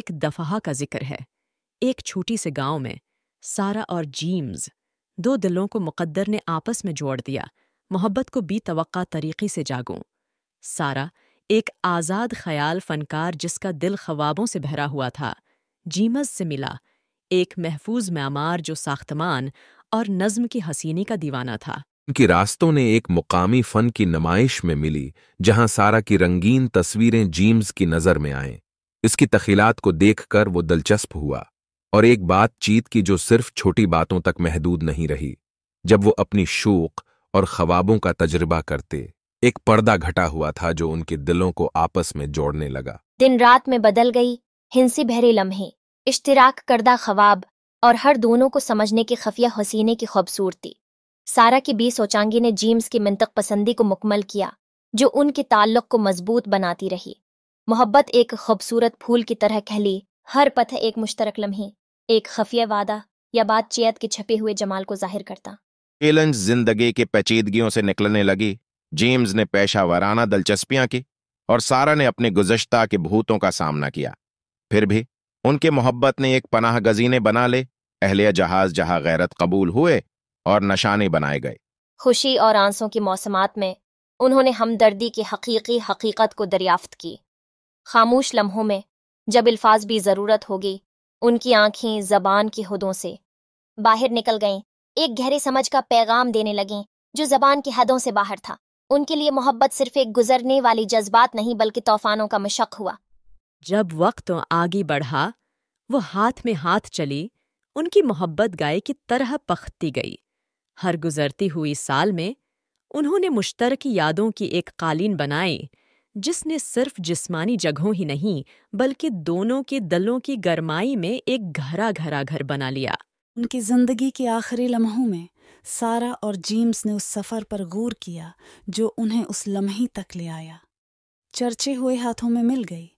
एक दफहा का जिक्र है एक छोटी से गांव में सारा और जीम्स दो दिलों को मुकद्दर ने आपस में जोड़ दिया मोहब्बत को बी तवक्का तरीके से जागूं सारा एक आज़ाद ख्याल फनकार जिसका दिल ख्वाबों से भरा हुआ था जीमस से मिला एक महफूज म्यामार जो साख्तमान और नज्म की हसीनी का दीवाना था उनकी रास्तों ने एक मुकामी फन की नमाइश में मिली जहां सारा की रंगीन तस्वीरें जीम्स की नज़र में आएं इसकी तखीलात को देखकर वो दिलचस्प हुआ और एक बातचीत की जो सिर्फ छोटी बातों तक महदूद नहीं रही जब वो अपनी शोक और ख्वाबों का तजर्बा करते एक पर्दा घटा हुआ था जो उनके दिलों को आपस में जोड़ने लगा दिन रात में बदल गई हिंसी भरे लम्हे इश्तराक करदा ख्वाब और हर दोनों को समझने के खफिया हसीने की खूबसूरती सारा की बी सोचांगी ने जीम्स की मंतक पसंदी को मुकमल किया जो उनके ताल्लुक को मजबूत बनाती रही मोहब्बत एक खूबसूरत फूल की तरह खहली हर पथ एक मुश्तरक लम्हे एक खफिया वादा या बातचीत के छपे हुए जमाल को जाहिर करता एलन जिंदगी के पेचीदगियों से निकलने लगी जेम्स ने पेशा वराना दिलचस्पियां की और सारा ने अपने गुजश्ता के भूतों का सामना किया फिर भी उनके मोहब्बत ने एक पनाह गजीने बना ले अहलिया जहाज जहां गैरत कबूल हुए और नशाने बनाए गए खुशी और आंसों की मौसमात में उन्होंने हमदर्दी की हकीकी हकीकत को दरियाफ्त की खामोश लम्हों में जब अल्फाज भी ज़रूरत होगी उनकी आंखें जबान की हदों से बाहर निकल गईं एक गहरे समझ का पैगाम देने लगें जो जबान की हदों से बाहर था उनके लिए मोहब्बत सिर्फ एक गुजरने वाली जज्बात नहीं बल्कि तूफानों का मशक हुआ जब वक्त आगे बढ़ा वो हाथ में हाथ चली उनकी मोहब्बत गाय की तरह पखती गई हर गुजरती हुई साल में उन्होंने मुश्तर की यादों की एक कालीन बनाई जिसने सिर्फ जिस्मानी जगहों ही नहीं बल्कि दोनों के दलों की गरमाई में एक घरा घरा घर बना लिया उनकी जिंदगी के आखिरी लम्हों में सारा और जेम्स ने उस सफर पर गौर किया जो उन्हें उस लम्हे तक ले आया चर्चे हुए हाथों में मिल गई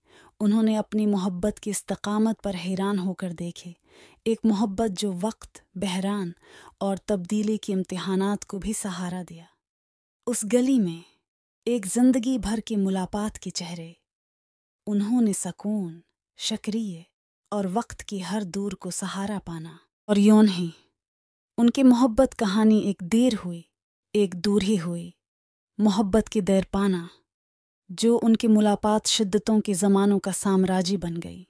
उन्होंने अपनी मोहब्बत की इस्तकामत पर हैरान होकर देखे एक मोहब्बत जो वक्त बहरान और तब्दीली के इम्तहानात को भी सहारा दिया उस गली में एक जिंदगी भर की मुलाकात के चेहरे उन्होंने सकून शक्रिय और वक्त की हर दूर को सहारा पाना और यौन ही उनकी मोहब्बत कहानी एक देर हुई एक दूर ही हुई मोहब्बत की देर पाना जो उनके मुलाकात शिद्दतों के ज़मानों का साम्राज्य बन गई